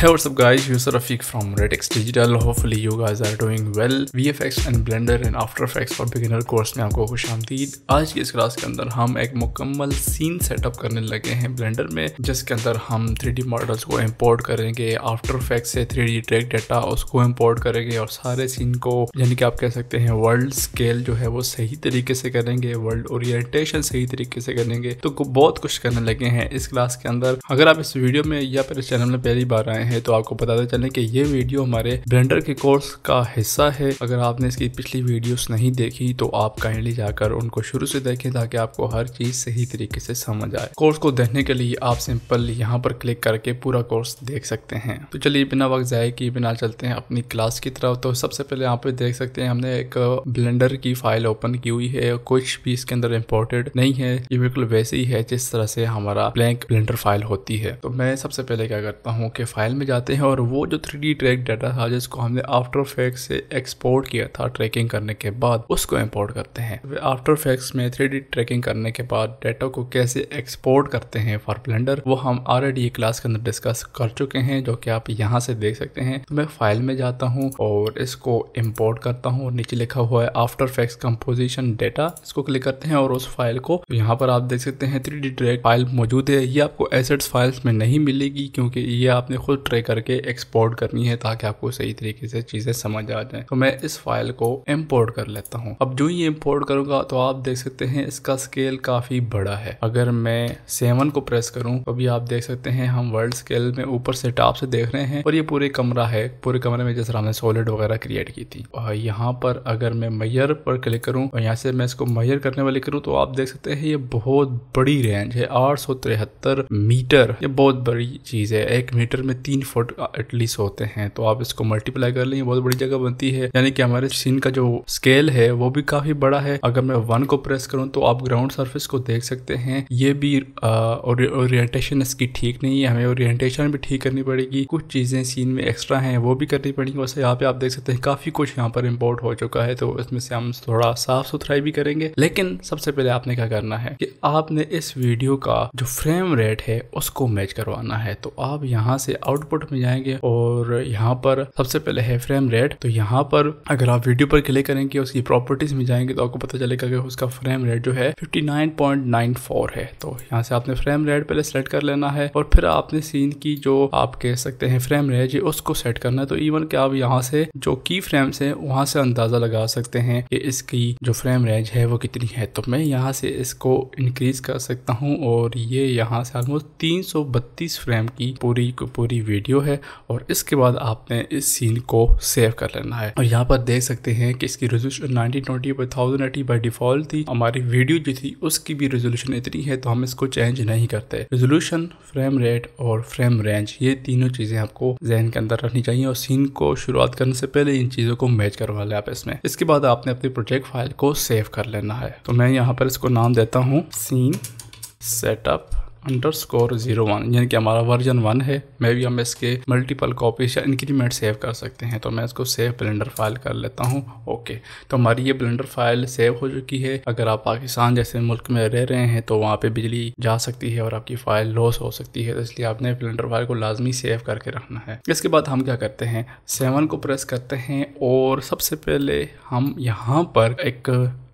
Hey what's up guys, user Rafiq from Redx Digital. Hopefully you guys are doing well. VFX and Blender and After Effects for beginner course में आपको खुश आमदीद आज की इस class के अंदर हम एक मुकम्मल सीन सेटअप करने लगे हैं ब्लेंडर में जिसके अंदर हम 3D मॉडल्स को इम्पोर्ट करेंगे आफ्टर इफेक्ट से 3D ट्रैक डाटा उसको इम्पोर्ट करेंगे और सारे सीन को यानी कि आप कह सकते हैं वर्ल्ड स्केल जो है वो सही तरीके से करेंगे वर्ल्ड ओरिएंटेशन सही तरीके से करेंगे तो बहुत कुछ करने लगे हैं इस क्लास के अंदर अगर आप इस वीडियो में या फिर इस चैनल में पहली बार आए हैं तो आपको बताते तो चलें कि ये वीडियो हमारे ब्लेंडर के कोर्स का हिस्सा है अगर आपने इसकी पिछली वीडियोस नहीं देखी तो आप काइंडली जाकर उनको शुरू से देखें ताकि आपको हर चीज़ सही तरीके से समझ आए कोर्स को देखने के लिए आप सिंपल यहाँ पर क्लिक करके पूरा कोर्स देख सकते हैं तो चलिए बिना वक्त जाए कि बिना चलते हैं अपनी क्लास की तरफ तो सबसे पहले यहाँ पे देख सकते हैं हमने एक ब्लेंडर की फाइल ओपन की हुई है कुछ भी इसके अंदर इम्पोर्टेड नहीं है ये बिल्कुल वैसे ही है जिस तरह से हमारा ब्लैंक ब्लेंडर फाइल होती है तो मैं सबसे पहले क्या करता हूँ कि फाइल में जाते हैं और वो जो थ्री ट्रैक डाटा था जिसको हमने आफ्टर फैक्स से एक्सपोर्ट किया था ट्रैकिंग करने के बाद उसको इम्पोर्ट करते हैं आफ्टर फैक्स में थ्री ट्रैकिंग करने के बाद डाटा को कैसे एक्सपोर्ट करते हैं फॉर ब्लेंडर वो हम ऑलरेडी क्लास के अंदर डिस्कस कर चुके हैं जो कि आप यहाँ से देख सकते हैं तो मैं फाइल में जाता हूँ और इसको इम्पोर्ट करता हूँ और नीचे लिखा हुआ है आफ्टर फैक्स कंपोजिशन डेटा इसको क्लिक करते हैं और उस फाइल को यहाँ पर आप देख सकते हैं थ्री डी ट्रैक फाइल मौजूद है ये आपको एसेट्स फाइल्स में नहीं मिलेगी क्योंकि ये आपने खुद ट्रे करके एक्सपोर्ट करनी है ताकि आपको सही तरीके से चीज़ें समझ आ जाए तो मैं इस फाइल को इम्पोर्ट कर लेता हूँ अब जो ये इम्पोर्ट करूंगा तो आप देख सकते हैं इसका स्केल काफ़ी बड़ा है अगर मैं सेवन को प्रेस करूँ तो अभी आप देख सकते हैं हम वर्ल्ड स्केल में ऊपर से टॉप से देख रहे हैं और ये पूरे कमरा है पूरे कमरे में जिस तरह हमने सॉलिड वगैरह क्रिएट की थी और यहाँ पर अगर मैं मैयर पर क्लिक करूँ और यहाँ से मैं इसको मैयर करने वाले करूँ तो आप देख सकते हैं ये बहुत बड़ी रेंज है आठ मीटर ये बहुत बड़ी चीज़ है एक मीटर में तीन तीन फुट एटलीस्ट uh, होते हैं तो आप इसको मल्टीप्लाई कर लेंगे बहुत बड़ी जगह बनती है यानी कि हमारे सीन का जो स्केल है वो भी काफी बड़ा है अगर मैं वन को प्रेस करूँ तो आप ग्राउंड सर्फेस को देख सकते हैं ये भी ओरिएंटेशन uh, इसकी ठीक नहीं है हमें ओरिएंटेशन भी ठीक करनी पड़ेगी कुछ चीज़ें सीन में एक्स्ट्रा हैं वो भी करनी पड़ेगी वैसे यहाँ पे आप देख सकते हैं काफ़ी कुछ यहाँ पर इम्पोर्ट हो चुका है तो इसमें से हम थोड़ा साफ सुथराई भी करेंगे लेकिन सबसे पहले आपने क्या करना है कि आपने इस वीडियो का जो फ्रेम रेट है उसको मैच करवाना है तो आप यहाँ से आउट आउटपुट में जाएंगे और यहाँ पर सबसे पहले है फ्रेम रेट तो यहाँ पर अगर आप वीडियो पर क्लिक करेंगे उसकी प्रॉपर्टीज में जाएंगे तो आपको पता चलेगा कि उसका फ्रेम रेट जो है 59.94 है तो यहाँ से आपने फ्रेम रेट पहले सेलेक्ट कर लेना है और फिर आपने सीन की जो आप कह सकते हैं फ्रेम रेट उसको सेट करना है तो इवन कि आप यहाँ से जो की फ्रेम हैं वहाँ से अंदाजा लगा सकते हैं कि इसकी जो फ्रेम रेंज है वो कितनी है तो मैं यहाँ से इसको इंक्रीज कर सकता हूँ और ये यहाँ से ऑलमोस्ट तीन फ्रेम की पूरी पूरी वीडियो है और इसके बाद आपने इस सीन को सेव कर लेना है और यहाँ पर देख सकते हैं कि इसकी resolution nineteen twenty by thousand eighty by default थी हमारी वीडियो जो थी उसकी भी रेजोल्यूशन इतनी है तो हम इसको चेंज नहीं करते रेजोल्यूशन फ्रेम रेट और फ्रेम रेंज ये तीनों चीज़ें आपको जहन के अंदर रखनी चाहिए और सीन को शुरुआत करने से पहले इन चीज़ों को मैच करवा लें आप इसमें इसके बाद आपने अपनी प्रोजेक्ट फाइल को सेव कर लेना है तो मैं यहाँ पर इसको नाम देता हूँ scene setup underscore zero one यानी कि हमारा वर्जन वन है मे भी हम इसके मल्टीपल कॉपीज या इंक्रीमेंट सेव कर सकते हैं तो मैं इसको सेव ब्लेंडर फाइल कर लेता हूँ ओके तो हमारी ये ब्लेंडर फाइल सेव हो चुकी है अगर आप पाकिस्तान जैसे मुल्क में रह रहे हैं तो वहाँ पर बिजली जा सकती है और आपकी फाइल लॉस हो सकती है तो इसलिए आपने ब्लेंडर फाइल को लाजमी सेव करके रखना है इसके बाद हम क्या करते हैं सेवन को प्रेस करते हैं और सबसे पहले हम यहाँ पर एक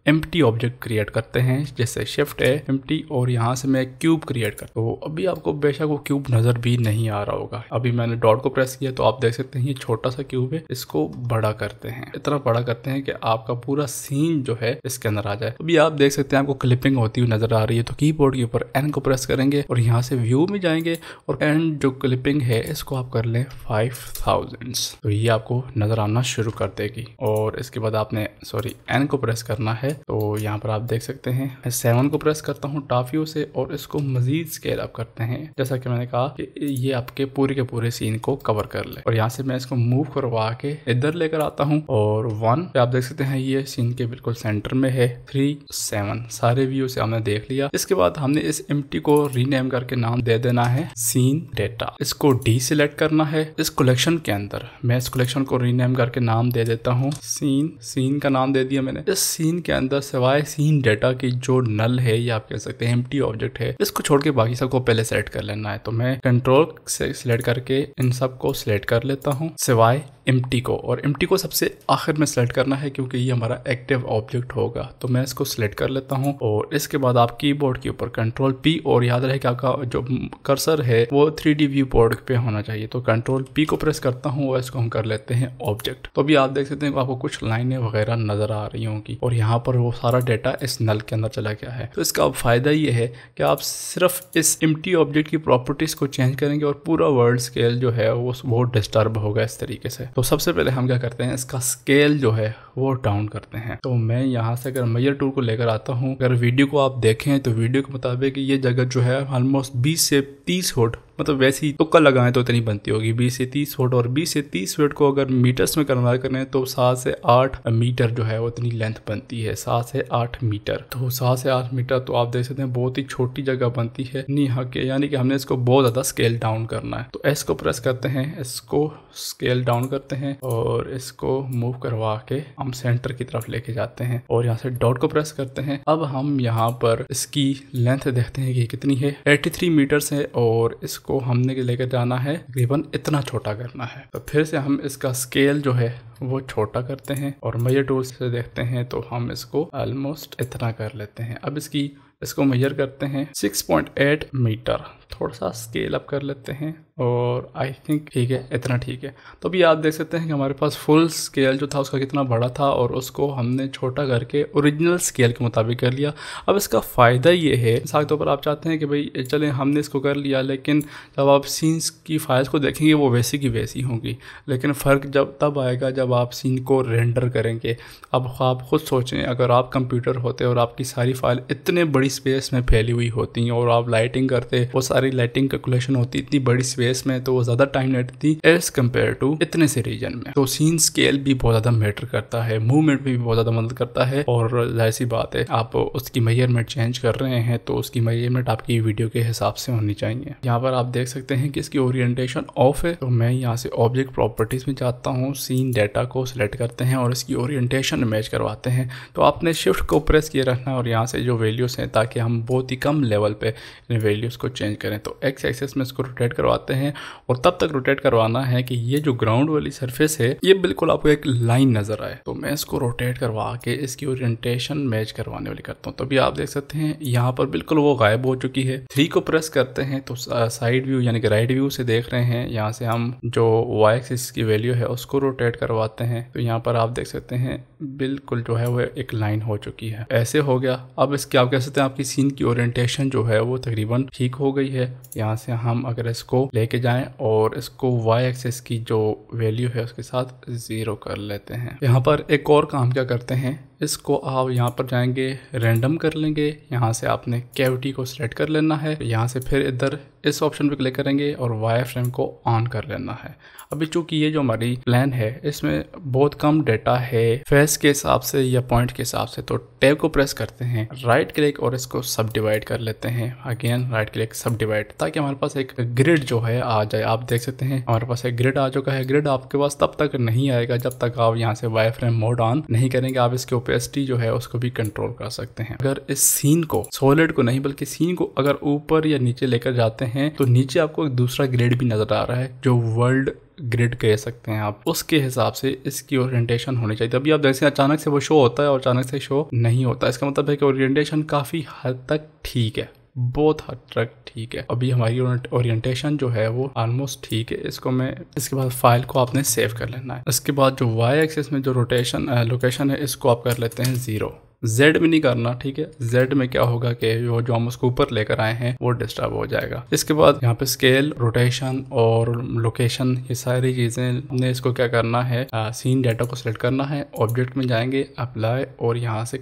एम ऑब्जेक्ट क्रिएट करते हैं जैसे शिफ्ट है एम और यहाँ से मैं क्यूब क्रिएट करता हूँ तो अभी आपको बेशक वो क्यूब नज़र भी नहीं आ रहा होगा अभी मैंने डॉट को प्रेस किया तो आप देख सकते हैं ये छोटा सा क्यूब है इसको बड़ा करते हैं इतना बड़ा करते हैं कि आपका पूरा सीन जो है इसके अंदर आ जाए अभी आप देख सकते हैं आपको क्लिपिंग होती हुई नज़र आ रही है तो की के ऊपर एन को प्रेस करेंगे और यहाँ से व्यू में जाएंगे और एन जो क्लिपिंग है इसको आप कर लें फाइव थाउजेंड तो ये आपको नज़र आना शुरू कर देगी और इसके बाद आपने सॉरी एन को प्रेस करना है है तो यहाँ पर आप देख सकते हैं मैं सेवन को प्रेस करता हूँ टाफियों से और इसको मजीद स्केल अप करते हैं जैसा कि मैंने कहा कि ये आपके पूरे के पूरे सीन को कवर कर ले और यहाँ से मैं इसको मूव करवा के इधर लेकर आता हूँ और वन आप देख सकते हैं ये सीन के बिल्कुल सेंटर में है थ्री सेवन सारे व्यू से हमने देख लिया इसके बाद हमने इस एम को रीनेम करके नाम दे देना है सीन डेटा इसको डी सिलेक्ट करना है इस कलेक्शन के अंदर मैं इस कलेक्शन को रीनेम करके नाम दे देता हूँ सीन सीन का नाम दे दिया मैंने इस सीन के अंदर सिवाय सीन डेटा की जो नल है या आप कह सकते हैं एम्प्टी ऑब्जेक्ट है इसको छोड़ के बाकी सबको पहले सेलेक्ट कर लेना है तो मैं कंट्रोल से सिलेक्ट करके इन सबको सिलेक्ट कर लेता हूँ सिवाय एम को और एम को सबसे आखिर में सेलेक्ट करना है क्योंकि ये हमारा एक्टिव ऑब्जेक्ट होगा तो मैं इसको सेलेक्ट कर लेता हूँ और इसके बाद आप कीबोर्ड के ऊपर कंट्रोल पी और याद रहे कि आपका जो कर्सर है वो थ्री डी व्यू बोर्ड पे होना चाहिए तो कंट्रोल पी को प्रेस करता हूँ और इसको हम कर लेते हैं ऑब्जेक्ट तो अभी आप देख सकते हैं आपको कुछ लाइने वगैरह नजर आ रही होंगी और यहाँ पर वो सारा डेटा इस नल के अंदर चला गया है तो इसका फायदा ये है कि आप सिर्फ इस एम ऑब्जेक्ट की प्रॉपर्टीज को चेंज करेंगे और पूरा वर्ल्ड स्केल जो है वो बहुत डिस्टर्ब होगा इस तरीके से तो सबसे पहले हम क्या करते हैं इसका स्केल जो है वो डाउन करते हैं तो मैं यहाँ से अगर मैयर टूल को लेकर आता हूँ अगर वीडियो को आप देखें तो वीडियो के मुताबिक ये जगह जो है ऑलमोस्ट बीस से तीस फुट मतलब वैसे ही तुक्का लगाएं तो इतनी बनती होगी बीस से तीस फुट और बीस से तीस फुट को अगर मीटर्स में कन्वर्ट करें तो सात से आठ मीटर जो है वो इतनी लेंथ बनती है सात से आठ मीटर तो सात से आठ मीटर तो आप देख सकते हैं बहुत ही छोटी जगह बनती है निहा के यानी कि हमने इसको बहुत ज़्यादा स्केल डाउन करना है तो एस को प्रेस करते हैं इसको स्केल डाउन करते हैं और इसको मूव करवा के हम सेंटर की तरफ लेके जाते हैं और यहाँ से डॉट को प्रेस करते हैं अब हम यहाँ पर इसकी लेंथ देखते हैं कि कितनी है 83 मीटर्स है और इसको को हमने लेकर जाना है तकरीबन इतना छोटा करना है तो फिर से हम इसका स्केल जो है वो छोटा करते हैं और मेजर टूल से देखते हैं तो हम इसको ऑलमोस्ट इतना कर लेते हैं अब इसकी इसको मेजर करते हैं 6.8 मीटर थोड़ा सा स्केल अप कर लेते हैं और आई थिंक ठीक है इतना ठीक है तो अभी आप देख सकते हैं कि हमारे पास फुल स्केल जो था उसका कितना बड़ा था और उसको हमने छोटा करके ओरिजिनल स्केल के मुताबिक कर लिया अब इसका फ़ायदा ये है मिसाल के तौर पर आप चाहते हैं कि भाई चलें हमने इसको कर लिया लेकिन जब आप सीन्स की फाइल्स को देखेंगे वो वैसी की वैसी होंगी लेकिन फ़र्क जब तब आएगा जब आप सीन को रेंडर करेंगे अब आप ख़ुद सोचें अगर आप कंप्यूटर होते और आपकी सारी फाइल इतने बड़ी स्पेस में फैली हुई होती और आप लाइटिंग करते वो सारे सारी लाइटिंग कैलकुलेशन होती इतनी बड़ी स्पेस में तो वो ज़्यादा टाइम लेती एज कम्पेयर टू इतने से रीजन में तो सीन स्केल भी बहुत ज़्यादा मैटर करता है मूवमेंट भी बहुत ज़्यादा मदद करता है और जाहिर सी बात है आप उसकी मेजरमेंट चेंज कर रहे हैं तो उसकी मेजरमेंट आपकी वीडियो के हिसाब से होनी चाहिए यहाँ पर आप देख सकते हैं कि इसकी ओरिएंटेशन ऑफ है तो मैं यहाँ से ऑब्जेक्ट प्रॉपर्टीज में जाता हूँ सीन डेटा को सिलेक्ट करते हैं और इसकी ओरिएंटेशन मैच करवाते हैं तो आपने शिफ्ट को प्रेस किए रखना और यहाँ से जो वैल्यूज़ हैं ताकि हम बहुत ही कम लेवल पे इन वैल्यूज़ को चेंज करें करें तो एक्स एक्सेस में इसको रोटेट करवाते हैं और तब तक रोटेट करवाना है कि ये जो ग्राउंड वाली सरफेस है ये बिल्कुल आपको एक लाइन नजर आए तो मैं इसको रोटेट करवा के इसकी ओरिएंटेशन मैच करवाने वाली करता हूँ तभी आप देख सकते हैं यहाँ पर बिल्कुल वो गायब हो चुकी है थ्री को प्रेस करते हैं तो साइड व्यू यानी कि राइट व्यू से देख रहे हैं यहाँ से हम जो वाई एक्सिस की वैल्यू है उसको रोटेट करवाते हैं तो यहाँ पर आप देख सकते हैं बिल्कुल जो है वो एक लाइन हो चुकी है ऐसे हो गया अब इसके आप कह सकते हैं आपकी सीन की ओरिएंटेशन जो है वो तकरीबन ठीक हो गई है यहाँ से हम अगर इसको लेके जाएं और इसको y एक्सेस की जो वैल्यू है उसके साथ ज़ीरो कर लेते हैं यहाँ पर एक और काम क्या करते हैं इसको आप यहाँ पर जाएंगे रैंडम कर लेंगे यहाँ से आपने कैविटी को सिलेक्ट कर लेना है यहाँ से फिर इधर इस ऑप्शन पे क्लिक करेंगे और वायर फ्रेम को ऑन कर लेना है अभी चूंकि ये जो हमारी प्लान है इसमें बहुत कम डेटा है फेस के हिसाब से या पॉइंट के हिसाब से तो टैब को प्रेस करते हैं राइट क्लिक और इसको सब डिवाइड कर लेते हैं again right click subdivide ताकि हमारे पास एक ग्रिड जो है आ जाए आप देख सकते हैं हमारे पास एक ग्रिड आ चुका है ग्रिड आपके पास तब तक नहीं आएगा जब तक आप यहाँ से वायर फ्रेम मोड ऑन नहीं करेंगे आप इसके ऊपर ओपेसिटी जो है उसको भी कंट्रोल कर सकते हैं अगर इस सीन को सॉलिड को नहीं बल्कि सीन को अगर ऊपर या नीचे लेकर जाते हैं तो नीचे आपको एक दूसरा ग्रेड भी नजर आ रहा है जो वर्ल्ड ग्रिड कह सकते हैं आप उसके हिसाब से इसकी ओरिएंटेशन होनी चाहिए अभी आप देखते हैं अचानक से वो शो होता है और अचानक से शो नहीं होता इसका मतलब है कि ओरिएंटेशन काफ़ी हद तक ठीक है बहुत हद तक ठीक है अभी हमारी ओरिएंटेशन जो है वो ऑलमोस्ट ठीक है इसको मैं इसके बाद फाइल को आपने सेव कर लेना है इसके बाद जो वाई एक्सेस में जो रोटेशन लोकेशन है इसको आप कर लेते हैं ज़ीरो जेड में नहीं करना ठीक है जेड में क्या होगा कि जो जो हम उसको ऊपर लेकर आए हैं वो डिस्टर्ब हो जाएगा इसके बाद यहाँ पे स्केल रोटेशन और लोकेशन ये सारी चीजें हमने इसको क्या करना है सीन डाटा को सिलेक्ट करना है ऑब्जेक्ट में जाएंगे अप्लाई और यहाँ से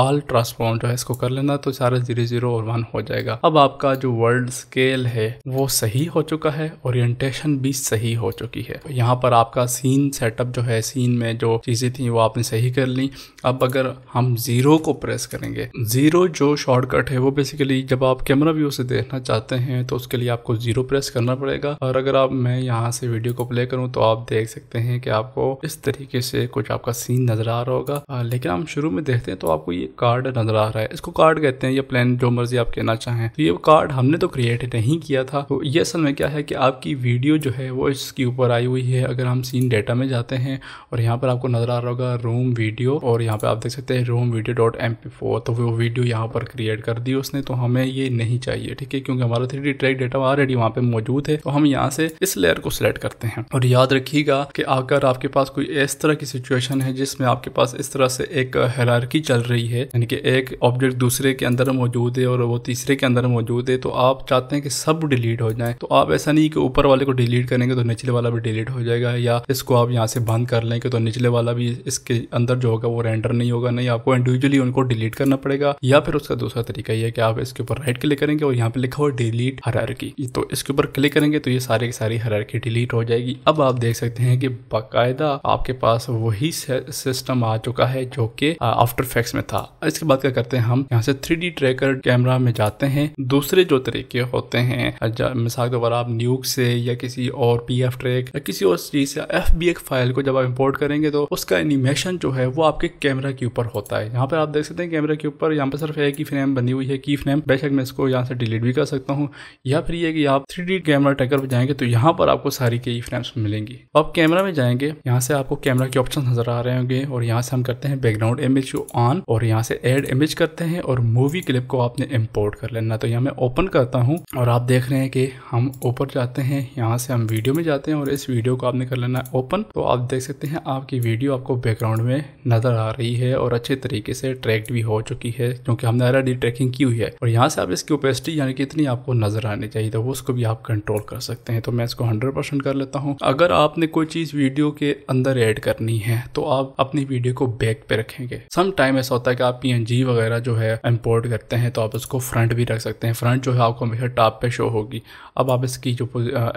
ऑल ट्रांसफॉर्म जो है इसको कर लेना तो सारा जीरो जीरो और वन हो जाएगा अब आपका जो वर्ल्ड स्केल है वो सही हो चुका है ओरिएंटेशन भी सही हो चुकी है यहाँ पर आपका सीन सेटअप जो है सीन में जो चीजें थी वो आपने सही कर ली अब अगर हम हम ज़ीरो को प्रेस करेंगे ज़ीरो जो शॉर्टकट है वो बेसिकली जब आप कैमरा व्यू से देखना चाहते हैं तो उसके लिए आपको ज़ीरो प्रेस करना पड़ेगा और अगर आप मैं यहाँ से वीडियो को प्ले करूँ तो आप देख सकते हैं कि आपको इस तरीके से कुछ आपका सीन नज़र आ रहा होगा लेकिन हम शुरू में देखते हैं तो आपको ये कार्ड नज़र आ रहा है इसको कार्ड कहते हैं या प्लान जो मर्जी आप कहना चाहें तो ये कार्ड हमने तो क्रिएट नहीं किया था तो ये असल में क्या है कि आपकी वीडियो जो है वो इसके ऊपर आई हुई है अगर हम सीन डेटा में जाते हैं और यहाँ पर आपको नज़र आ रहा होगा रूम वीडियो और यहाँ पर आप देख सकते हैं room home video dot MP four फोर तो वो वीडियो यहाँ पर क्रिएट कर दी उसने तो हमें ये नहीं चाहिए ठीक है क्योंकि हमारा three D track data already वहाँ पे मौजूद है तो हम यहाँ से इस लेयर को सिलेक्ट करते हैं और याद रखिएगा कि अगर आपके पास कोई इस तरह की सिचुएशन है जिसमें आपके पास इस तरह से एक हेरारकी चल रही है यानी कि एक ऑब्जेक्ट दूसरे के अंदर मौजूद है और वो तीसरे के अंदर मौजूद है तो आप चाहते हैं कि सब डिलीट हो जाए तो आप ऐसा नहीं कि ऊपर वाले को डिलीट करेंगे तो निचले वाला भी डिलीट हो जाएगा या इसको आप यहाँ से बंद कर लेंगे तो निचले वाला भी इसके अंदर जो होगा वो रेंडर नहीं होगा नहीं आपको आपको इंडिविजुअली उनको डिलीट करना पड़ेगा या फिर उसका दूसरा तरीका यह है कि आप इसके ऊपर राइट क्लिक करेंगे और यहाँ पे लिखा हुआ डिलीट हरारकी तो इसके ऊपर क्लिक करेंगे तो ये सारे की सारी हरारकी डिलीट हो जाएगी अब आप देख सकते हैं कि बाकायदा आपके पास वही सिस्टम आ चुका है जो कि आफ्टर फैक्स में था इसके बाद क्या करते हैं हम यहाँ से थ्री ट्रैकर कैमरा में जाते हैं दूसरे जो तरीके होते हैं मिसाल के तौर आप न्यूक से या किसी और पी एफ ट्रैक या किसी और चीज से एफ बी फाइल को जब आप इम्पोर्ट करेंगे तो उसका एनिमेशन जो है वो आपके कैमरा के ऊपर होता सकता है यहाँ पर आप देख सकते हैं कैमरा के ऊपर यहाँ पर सिर्फ एक ही फ्रेम बनी हुई है की फ्रेम बेशक मैं इसको यहाँ से डिलीट भी कर सकता हूँ या फिर ये कि आप थ्री कैमरा ट्रैकर पर जाएंगे तो यहाँ पर आपको सारी की फ्रेम्स मिलेंगी आप कैमरा में जाएंगे यहाँ से आपको कैमरा के ऑप्शन नजर आ रहे होंगे और यहाँ से हम करते हैं बैकग्राउंड इमेज ऑन और यहाँ से एड इमेज करते हैं और मूवी क्लिप को आपने इम्पोर्ट कर लेना तो यहाँ मैं ओपन करता हूँ और आप देख रहे हैं कि हम ऊपर जाते हैं यहाँ से हम वीडियो में जाते हैं और इस वीडियो को आपने कर लेना ओपन तो आप देख सकते हैं आपकी वीडियो आपको बैकग्राउंड में नजर आ रही है और अच्छे तरीके से ट्रैक्ट भी हो चुकी है क्योंकि हमने ऑलरेडी ट्रैकिंग की हुई है और यहाँ से आप इसकी ओपेसिटी यानी कि इतनी आपको नजर आनी चाहिए तो उसको भी आप कंट्रोल कर सकते हैं तो मैं इसको हंड्रेड परसेंट कर लेता हूँ अगर आपने कोई चीज वीडियो के अंदर एड करनी है तो आप अपनी वीडियो को बैक पे रखेंगे सम टाइम ऐसा होता है कि आप पी वगैरह जो है इम्पोर्ट करते हैं तो आप उसको फ्रंट भी रख सकते हैं फ्रंट जो है आपको हमेशा टॉप पे शो होगी अब आप इसकी जो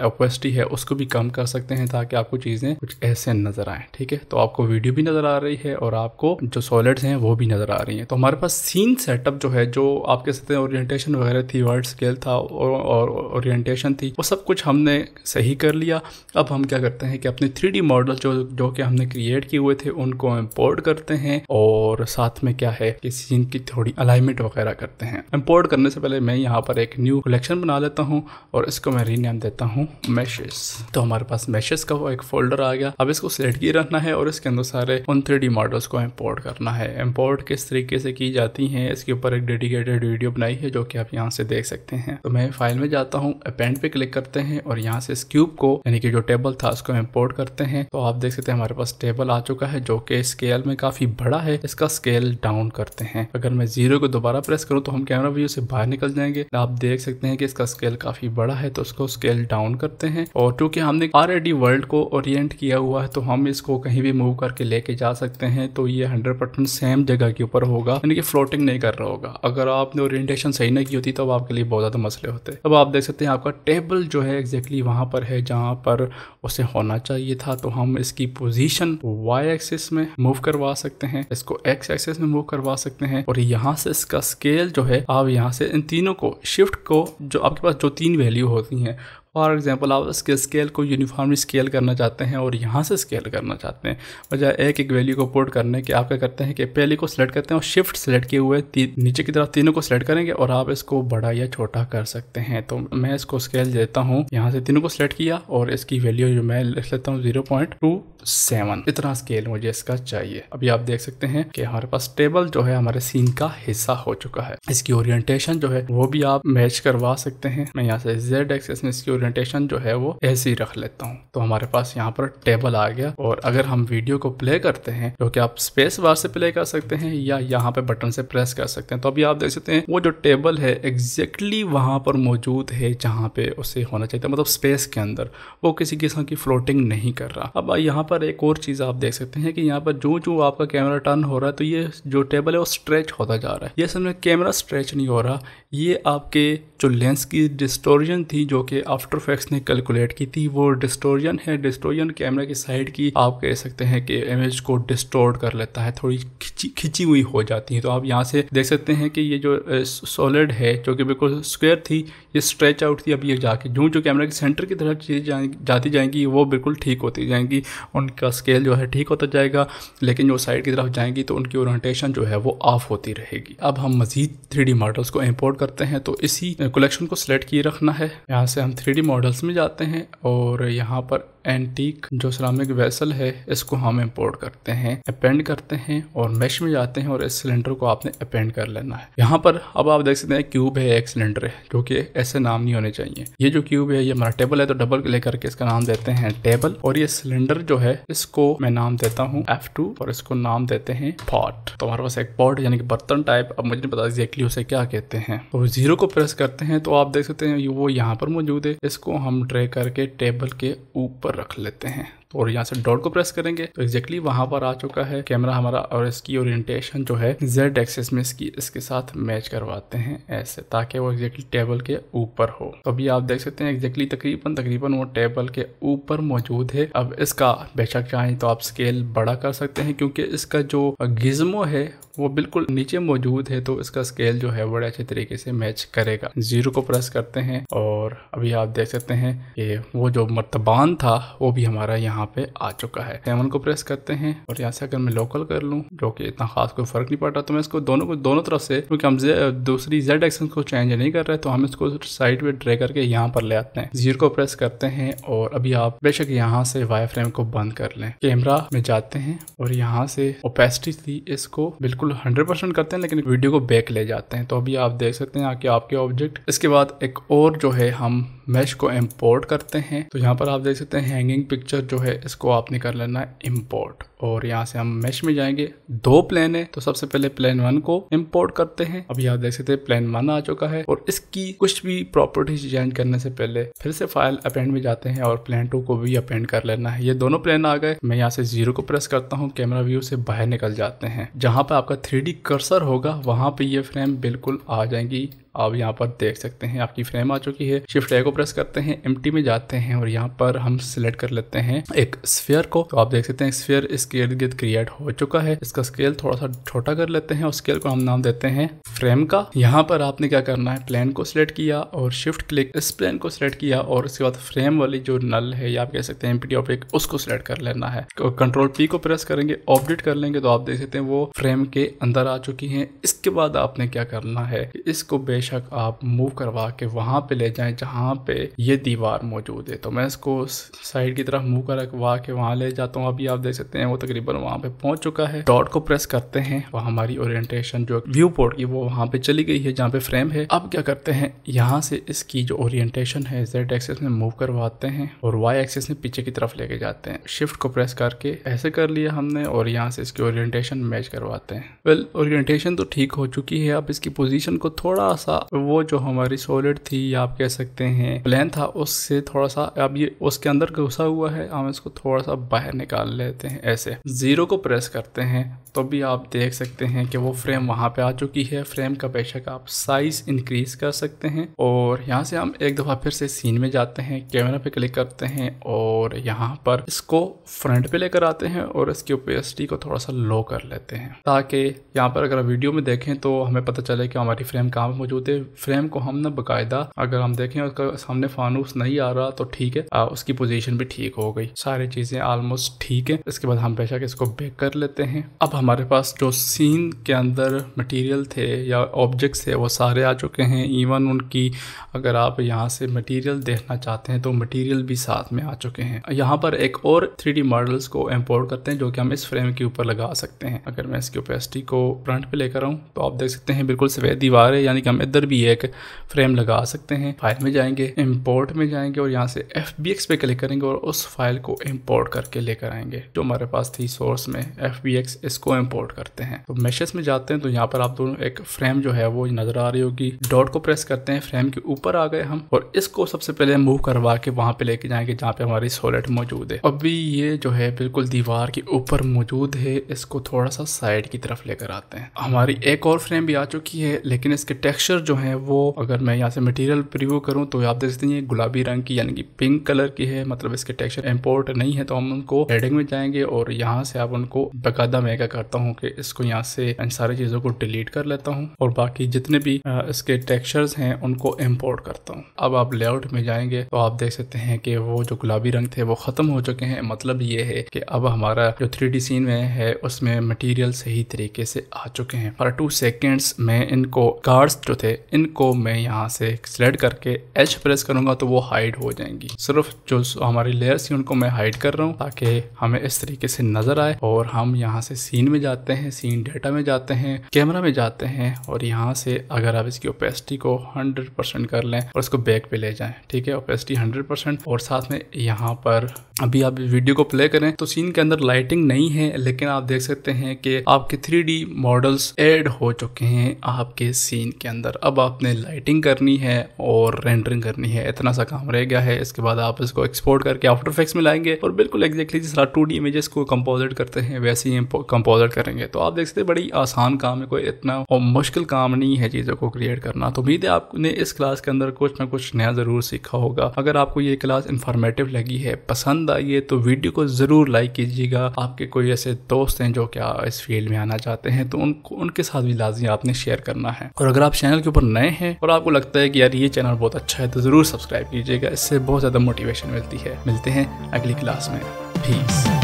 ओपेसिटी है उसको भी कम कर सकते हैं ताकि आपको चीज़ें कुछ ऐसे नज़र आए ठीक है तो आपको वीडियो भी नज़र आ रही है और आपको जो सॉलिड्स हैं हैं वो भी नज़र आ रही हैं तो हमारे पास सीन सेटअप जो है जो आपके साथ ओरिएंटेशन वगैरह थी वर्ड स्केल था और ओरिएंटेशन थी वो सब कुछ हमने सही कर लिया अब हम क्या करते हैं कि अपने थ्री मॉडल जो जो कि हमने क्रिएट किए हुए थे उनको इम्पोर्ट करते हैं और साथ में क्या है कि सीन की थोड़ी अलाइनमेंट वगैरह करते हैं इम्पोर्ट करने से पहले मैं यहाँ पर एक न्यू कलेक्शन बना लेता हूँ और इसको मैं रीनेम देता हूँ मैशेस तो हमारे पास मैशेस का वो एक फोल्डर आ गया अब इसको सेलेक्ट किए रखना है और इसके अंदर सारे उन थ्री मॉडल्स को इम्पोर्ट करना है इम्पोर्ट किस तरीके से की जाती हैं इसके ऊपर एक डेडिकेटेड वीडियो बनाई है जो कि आप यहाँ से देख सकते हैं तो मैं फाइल में जाता हूँ अपेंट पे क्लिक करते हैं और यहाँ से इस क्यूब को यानी कि जो टेबल था उसको इम्पोर्ट करते हैं तो आप देख सकते हैं हमारे पास टेबल आ चुका है जो कि स्केल में काफी बड़ा है इसका स्केल डाउन करते हैं अगर मैं जीरो को दोबारा प्रेस करूँ तो हम कैमरा व्यू से बाहर निकल जाएंगे आप देख सकते हैं कि इसका स्केल काफी बड़ा है तो उसको स्केल डाउन करते हैं और चूंकि हमने ऑलरेडी वर्ल्ड को ओरियंट किया हुआ है तो हम इसको कहीं भी मूव करके लेके जा सकते हैं तो ये हंड्रेड परसेंट सेम सेम जगह के ऊपर होगा यानी कि फ्लोटिंग नहीं कर रहा होगा अगर आपने ओरिएंटेशन सही नहीं की होती तब तो आपके लिए बहुत ज़्यादा मसले होते अब आप देख सकते हैं आपका टेबल जो है एग्जैक्टली वहां पर है जहां पर उसे होना चाहिए था तो हम इसकी पोजिशन वाई एक्सिस में मूव करवा सकते हैं इसको एक्स एक्सिस में मूव करवा सकते हैं और यहाँ से इसका स्केल जो है आप यहाँ से इन तीनों को शिफ्ट को जो आपके पास जो तीन वैल्यू होती हैं फॉर एग्जाम्पल आप इसके स्केल को यूनिफॉर्मली स्केल करना चाहते हैं और यहाँ से स्केल करना चाहते हैं बजाय एक एक वैल्यू को पोर्ट करने के आप क्या करते हैं कि पहले को सिलेक्ट करते हैं और शिफ्ट सेलेक्ट किए हुए नीचे की तरफ तीनों को सिलेक्ट करेंगे और आप इसको बड़ा या छोटा कर सकते हैं तो मैं इसको स्केल देता हूँ यहाँ से तीनों को सिलेक्ट किया और इसकी वैल्यू जो मैं लिख लेता हूँ जीरो इतना स्केल मुझे इसका चाहिए अभी आप देख सकते हैं कि हमारे पास टेबल जो है हमारे सीन का हिस्सा हो चुका है इसकी ओरिएंटेशन जो है वो भी आप मैच करवा सकते हैं मैं यहाँ से जेड एक्सेस में इसकी ओरिएंटेशन जो है वो ऐसे ही रख लेता हूँ तो हमारे पास यहाँ पर टेबल आ गया और अगर हम वीडियो को प्ले करते हैं जो कि आप स्पेस बार से प्ले कर सकते हैं या यहाँ पे बटन से प्रेस कर सकते हैं तो अभी आप देख सकते हैं वो जो टेबल है एग्जैक्टली वहाँ पर मौजूद है जहाँ पे उसे होना चाहिए मतलब स्पेस के अंदर वो किसी किस्म की फ्लोटिंग नहीं कर रहा अब यहाँ पर एक और चीज़ आप देख सकते हैं कि यहाँ पर जो जो आपका कैमरा टर्न हो रहा है तो ये जो टेबल है वो स्ट्रेच होता जा रहा है ये समझ कैमरा स्ट्रेच नहीं हो रहा ये आपके जो लेंस की डिस्टोरियन थी जो कि आफ्टर आफ्टर फैक्स ने कैलकुलेट की थी वो डिस्टोरियन है डिस्टोरियन कैमरा की साइड की आप कह सकते हैं कि इमेज को डिस्टोर्ड कर लेता है थोड़ी खिंची खिंची हुई हो जाती है तो आप यहाँ से देख सकते हैं कि ये जो सॉलिड है जो कि बिल्कुल स्क्वेयर थी ये स्ट्रेच आउट थी अब ये जाके जो जो कैमरा के सेंटर की तरफ चीज़ें जाए, जाती जाएंगी वो बिल्कुल ठीक होती जाएंगी उनका स्केल जो है ठीक होता जाएगा लेकिन जो साइड की तरफ जाएंगी तो उनकी ओरिएंटेशन जो है वो ऑफ होती रहेगी अब हम मज़ीद थ्री मॉडल्स को इम्पोर्ट करते हैं तो इसी कलेक्शन को सिलेक्ट किए रखना है यहाँ से हम थ्री मॉडल्स में जाते हैं और यहाँ पर एंटीक जो सलामिक वेसल है इसको हम इम्पोर्ट करते हैं अपेंड करते हैं और मैश में जाते हैं और इस सिलेंडर को आपने अपेंड कर लेना है यहाँ पर अब आप देख सकते हैं क्यूब है एक सिलेंडर है जो कि ऐसे नाम नहीं होने चाहिए ये जो क्यूब है ये हमारा टेबल है तो डबल लेकर करके इसका नाम देते हैं टेबल और ये सिलेंडर जो है इसको मैं नाम देता हूँ एफ और इसको नाम देते हैं पॉट तो हमारे पास एक पॉट यानी कि बर्तन टाइप अब मुझे नहीं पता एग्जैक्टली उसे क्या कहते हैं तो जीरो को प्रेस करते हैं तो आप देख सकते हैं वो यहाँ पर मौजूद है इसको हम ड्रे करके टेबल के ऊपर पर रख लेते हैं और यहाँ से डॉट को प्रेस करेंगे तो एग्जैक्टली वहां पर आ चुका है कैमरा हमारा और इसकी ओरिएंटेशन जो है जेड एक्सेस में इसकी इसके साथ मैच करवाते हैं ऐसे ताकि वो एग्जैक्टली टेबल के ऊपर हो तो अभी आप देख सकते हैं एग्जैक्टली तकरीबन तकरीबन वो टेबल के ऊपर मौजूद है अब इसका बेशक चाहें तो आप स्केल बड़ा कर सकते हैं क्योंकि इसका जो गिज्मो है वो बिल्कुल नीचे मौजूद है तो इसका स्केल जो है बड़े अच्छे तरीके से मैच करेगा जीरो को प्रेस करते हैं और अभी आप देख सकते हैं कि वो जो मर्तबान था वो भी हमारा यहाँ यहाँ पे आ चुका है सेवन को प्रेस करते हैं और यहाँ से अगर मैं लोकल कर लूँ जो कि इतना खास कोई फर्क नहीं पड़ता तो मैं इसको दोनों को दोनों तरफ से क्योंकि हम दूसरी जेड एक्सन को चेंज नहीं कर रहे तो हम इसको साइड में ड्रे करके यहाँ पर ले आते हैं जीरो को प्रेस करते हैं और अभी आप बेशक यहाँ से वाई फ्रेम को बंद कर लें कैमरा में जाते हैं और यहाँ से ओपेसिटी थी इसको बिल्कुल हंड्रेड परसेंट करते हैं लेकिन वीडियो को बैक ले जाते हैं तो अभी आप देख सकते हैं कि आपके ऑब्जेक्ट इसके बाद एक और जो है हम मैश को इम्पोर्ट करते हैं तो यहाँ पर आप देख सकते हैं हैंगिंग पिक्चर जो है इसको आपने कर लेना है इम्पोर्ट और यहाँ से हम मैश में जाएंगे दो प्लान है तो सबसे पहले प्लान वन को इम्पोर्ट करते हैं अब यहाँ देख सकते हैं प्लान वन आ चुका है और इसकी कुछ भी प्रॉपर्टीज चेंज करने से पहले फिर से फाइल अपेंड में जाते हैं और प्लान टू को भी अपेंड कर लेना है ये दोनों प्लान आ गए मैं यहाँ से जीरो को प्रेस करता हूँ कैमरा व्यू से बाहर निकल जाते हैं जहाँ पर आपका थ्री कर्सर होगा वहाँ पर ये फ्रेम बिल्कुल आ जाएंगी आप यहाँ पर देख सकते हैं आपकी फ्रेम आ चुकी है शिफ्ट ए को प्रेस करते हैं एम में जाते हैं और यहाँ पर हम सिलेक्ट कर लेते हैं एक स्फेयर को तो आप देख सकते हैं स्फेयर इसके इसके इर्द गिर्द क्रिएट हो चुका है इसका स्केल थोड़ा सा छोटा कर लेते हैं और स्केल को हम नाम देते हैं फ्रेम का यहाँ पर आपने क्या करना है प्लेन को सिलेक्ट किया और शिफ्ट क्लिक इस प्लेन को सिलेक्ट किया और उसके बाद फ्रेम वाली जो नल है या आप कह सकते हैं एमपीटी ऑप्टिक उसको सिलेक्ट कर लेना है कंट्रोल तो पी को प्रेस करेंगे ऑपडेट कर लेंगे तो आप देख सकते हैं वो फ्रेम के अंदर आ चुकी है इसके बाद आपने क्या करना है इसको बेशक आप मूव करवा के वहां पे ले जाए जहां पे ये दीवार मौजूद है तो मैं इसको साइड की तरफ मूव करवा के वहां ले जाता हूँ अभी आप देख सकते हैं वो तकरीबन वहाँ पे पहुंच चुका है डॉट को प्रेस करते हैं और हमारी ओरिएंटेशन जो व्यू पोर्ट की वो वहाँ पे चली गई है जहाँ पे फ्रेम है अब क्या करते हैं यहाँ से इसकी जो ओरिएंटेशन है जेड एक्सेस में मूव करवाते हैं और वाई एक्सेस में पीछे की तरफ लेके जाते हैं शिफ्ट को प्रेस करके ऐसे कर लिया हमने और यहाँ से इसकी ओरिएंटेशन मैच करवाते हैं वेल ओरिएंटेशन तो ठीक हो चुकी है अब इसकी पोजिशन को थोड़ा सा वो जो हमारी सॉलिड थी या आप कह सकते हैं प्लान था उससे थोड़ा सा अब ये उसके अंदर घुसा हुआ है हम इसको थोड़ा सा बाहर निकाल लेते हैं ऐसे से ज़ीरो को प्रेस करते हैं तो भी आप देख सकते हैं कि वो फ्रेम वहाँ पे आ चुकी है फ्रेम का बेशक आप साइज इंक्रीज कर सकते हैं और यहाँ से हम एक दफ़ा फिर से सीन में जाते हैं कैमरा पे क्लिक करते हैं और यहाँ पर इसको फ्रंट पे लेकर आते हैं और इसकी ओपेसिटी को थोड़ा सा लो कर लेते हैं ताकि यहाँ पर अगर वीडियो में देखें तो हमें पता चले कि हमारी फ्रेम कहाँ पर मौजूद है फ्रेम को हम ना बाकायदा अगर हम देखें उसका सामने फानूस नहीं आ रहा तो ठीक है आ, उसकी पोजिशन भी ठीक हो गई सारी चीज़ें ऑलमोस्ट ठीक है इसके बाद हम हम के इसको बेक कर लेते हैं अब हमारे पास जो सीन के अंदर मटेरियल थे या ऑब्जेक्ट्स थे वो सारे आ चुके हैं इवन उनकी अगर आप यहाँ से मटेरियल देखना चाहते हैं तो मटेरियल भी साथ में आ चुके हैं यहाँ पर एक और थ्री मॉडल्स को इम्पोर्ट करते हैं जो कि हम इस फ्रेम के ऊपर लगा सकते हैं अगर मैं इसकी ओपेसिटी को फ्रंट पे लेकर आऊँ तो आप देख सकते हैं बिल्कुल सफ़ेद दीवार है यानी कि हम इधर भी एक फ्रेम लगा सकते हैं फाइल में जाएंगे इम्पोर्ट में जाएंगे और यहाँ से एफ पे क्लिक करेंगे और उस फाइल को इम्पोर्ट करके लेकर आएंगे जो हमारे पास पास थी सोर्स में एफ इसको इम्पोर्ट करते हैं तो मैशेस में जाते हैं तो यहाँ पर आप दोनों एक फ्रेम जो है वो नजर आ रही होगी डॉट को प्रेस करते हैं फ्रेम के ऊपर आ गए हम और इसको सबसे पहले मूव करवा के वहां पे लेके जाएंगे जहाँ पे हमारी सोलेट मौजूद है अभी ये जो है बिल्कुल दीवार के ऊपर मौजूद है इसको थोड़ा सा साइड की तरफ लेकर आते हैं हमारी एक और फ्रेम भी आ चुकी है लेकिन इसके टेक्सचर जो है वो अगर मैं यहाँ से मटीरियल प्रिव्यू करूँ तो आप देख सकते गुलाबी रंग की यानी कि पिंक कलर की है मतलब इसके टेक्स्चर इम्पोर्ट नहीं है तो हम उनको हेडिंग में जाएंगे और यहाँ से आप उनको बकायदा मैं क्या करता हूँ कि इसको यहाँ से इन सारी चीज़ों को डिलीट कर लेता हूँ और बाकी जितने भी इसके टेक्स्चर्स हैं उनको इम्पोर्ट करता हूँ अब आप लेआउट में जाएंगे तो आप देख सकते हैं कि वो जो गुलाबी रंग थे वो ख़त्म हो चुके हैं मतलब ये है कि अब हमारा जो थ्री सीन में है उसमें मटीरियल सही तरीके से आ चुके हैं पर टू सेकेंड्स में इनको कार्ड्स जो थे इनको मैं यहाँ से सिलेक्ट करके एच प्रेस करूँगा तो वो हाइड हो जाएंगी सिर्फ जो हमारी लेयर्स थी उनको मैं हाइड कर रहा हूँ ताकि हमें इस तरीके से नज़र आए और हम यहाँ से सीन में जाते हैं सीन डेटा में जाते हैं कैमरा में जाते हैं और यहाँ से अगर आप इसकी ओपेसिटी को हंड्रेड कर लें और इसको बैक पे ले जाएँ ठीक है ओपेसिटी हंड्रेड और साथ में यहाँ पर अभी आप वीडियो को प्ले करें तो सीन के अंदर लाइटिंग नहीं है लेकिन आप देख सकते हैं कि आपके थ्री मॉडल्स एड हो चुके हैं आपके सीन के अंदर अब आपने लाइटिंग करनी है और रेंडरिंग करनी है इतना सा काम रह गया है इसके बाद आप इसको एक्सपोर्ट करके आफ्टर इफेक्ट्स में लाएंगे और बिल्कुल एग्जैक्टली जिस टू डी इमेजेस को कंपोजिट करते हैं वैसे ही कंपोजिट करेंगे तो आप देख सकते हैं बड़ी आसान काम है कोई इतना और मुश्किल काम नहीं है चीज़ों को क्रिएट करना तो उम्मीद है आपने इस क्लास के अंदर कुछ ना कुछ नया ज़रूर सीखा होगा अगर आपको ये क्लास इन्फॉर्मेटिव लगी है पसंद आई है तो वीडियो को ज़रूर लाइक कीजिएगा आपके कोई ऐसे दोस्त हैं जो क्या इस फील्ड में आना चाहते हैं तो उनको उनके साथ भी लाजमी आपने शेयर करना है और अगर आप चैनल के ऊपर नए हैं और आपको लगता है कि यार ये चैनल बहुत अच्छा है तो ज़रूर सब्सक्राइब कीजिएगा इससे बहुत ज़्यादा मोटिवेशन मिलती है मिलते हैं अगली क्लास में Peace.